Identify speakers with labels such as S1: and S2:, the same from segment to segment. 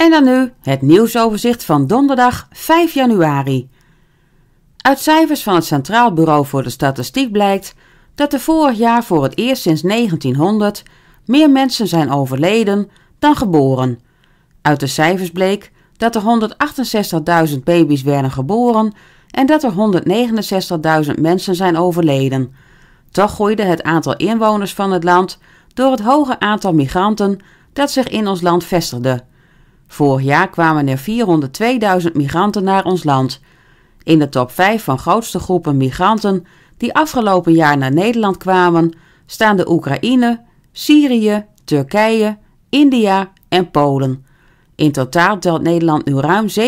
S1: En dan nu het nieuwsoverzicht van donderdag 5 januari. Uit cijfers van het Centraal Bureau voor de Statistiek blijkt dat er vorig jaar voor het eerst sinds 1900 meer mensen zijn overleden dan geboren. Uit de cijfers bleek dat er 168.000 baby's werden geboren en dat er 169.000 mensen zijn overleden. Toch groeide het aantal inwoners van het land door het hoge aantal migranten dat zich in ons land vestigde. Vorig jaar kwamen er 402.000 migranten naar ons land. In de top 5 van grootste groepen migranten die afgelopen jaar naar Nederland kwamen, staan de Oekraïne, Syrië, Turkije, India en Polen. In totaal telt Nederland nu ruim 17,8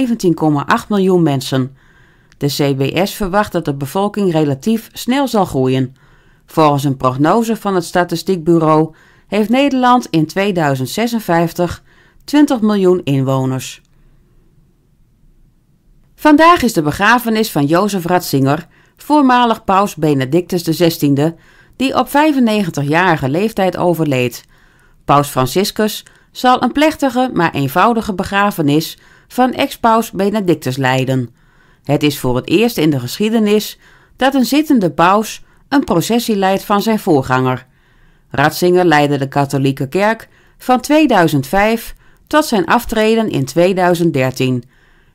S1: miljoen mensen. De CBS verwacht dat de bevolking relatief snel zal groeien. Volgens een prognose van het Statistiekbureau heeft Nederland in 2056 20 miljoen inwoners. Vandaag is de begrafenis van Jozef Ratzinger, voormalig paus Benedictus XVI, die op 95-jarige leeftijd overleed. Paus Franciscus zal een plechtige maar eenvoudige begrafenis van ex-paus Benedictus leiden. Het is voor het eerst in de geschiedenis dat een zittende paus een processie leidt van zijn voorganger. Ratzinger leidde de katholieke kerk van 2005 tot zijn aftreden in 2013.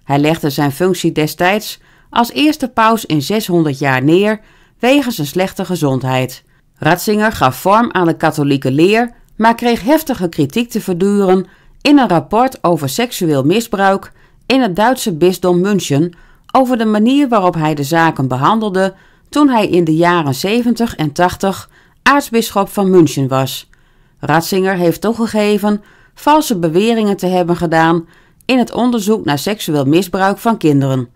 S1: Hij legde zijn functie destijds als eerste paus in 600 jaar neer wegens een slechte gezondheid. Ratzinger gaf vorm aan de katholieke leer, maar kreeg heftige kritiek te verduren in een rapport over seksueel misbruik in het Duitse bisdom München over de manier waarop hij de zaken behandelde toen hij in de jaren 70 en 80 aartsbisschop van München was. Ratzinger heeft toegegeven valse beweringen te hebben gedaan in het onderzoek naar seksueel misbruik van kinderen.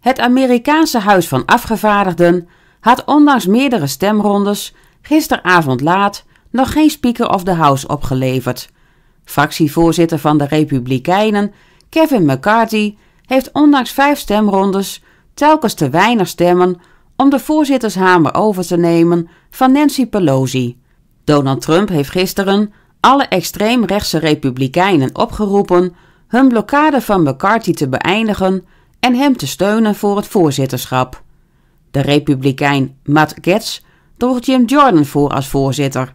S1: Het Amerikaanse Huis van Afgevaardigden had ondanks meerdere stemrondes gisteravond laat nog geen Speaker of the House opgeleverd. Fractievoorzitter van de Republikeinen, Kevin McCarthy, heeft ondanks vijf stemrondes telkens te weinig stemmen om de voorzittershamer over te nemen van Nancy Pelosi. Donald Trump heeft gisteren alle extreemrechtse republikeinen opgeroepen hun blokkade van McCarthy te beëindigen en hem te steunen voor het voorzitterschap. De republikein Matt Getz droeg Jim Jordan voor als voorzitter.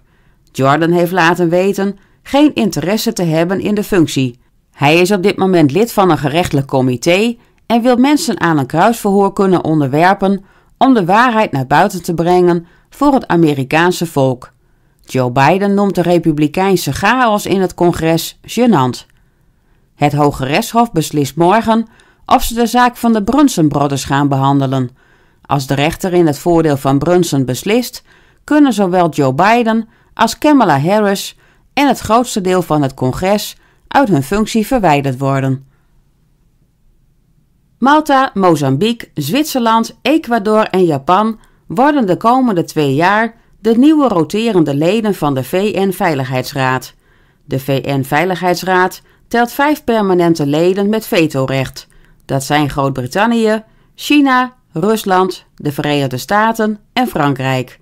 S1: Jordan heeft laten weten geen interesse te hebben in de functie. Hij is op dit moment lid van een gerechtelijk comité en wil mensen aan een kruisverhoor kunnen onderwerpen om de waarheid naar buiten te brengen voor het Amerikaanse volk. Joe Biden noemt de republikeinse chaos in het congres gênant. Het Hoge Rechtshof beslist morgen of ze de zaak van de Brunson gaan behandelen. Als de rechter in het voordeel van Brunson beslist, kunnen zowel Joe Biden als Kamala Harris en het grootste deel van het congres uit hun functie verwijderd worden. Malta, Mozambique, Zwitserland, Ecuador en Japan worden de komende twee jaar de nieuwe roterende leden van de VN-veiligheidsraad. De VN-veiligheidsraad telt vijf permanente leden met vetorecht. Dat zijn Groot-Brittannië, China, Rusland, de Verenigde Staten en Frankrijk.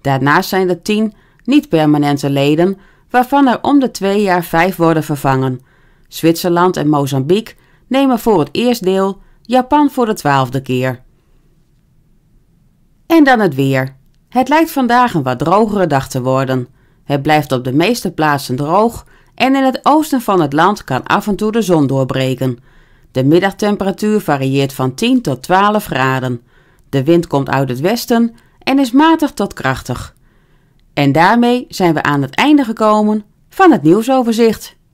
S1: Daarnaast zijn er tien niet-permanente leden, waarvan er om de twee jaar vijf worden vervangen. Zwitserland en Mozambique nemen voor het eerst deel, Japan voor de twaalfde keer. En dan het weer. Het lijkt vandaag een wat drogere dag te worden. Het blijft op de meeste plaatsen droog en in het oosten van het land kan af en toe de zon doorbreken. De middagtemperatuur varieert van 10 tot 12 graden. De wind komt uit het westen en is matig tot krachtig. En daarmee zijn we aan het einde gekomen van het nieuwsoverzicht.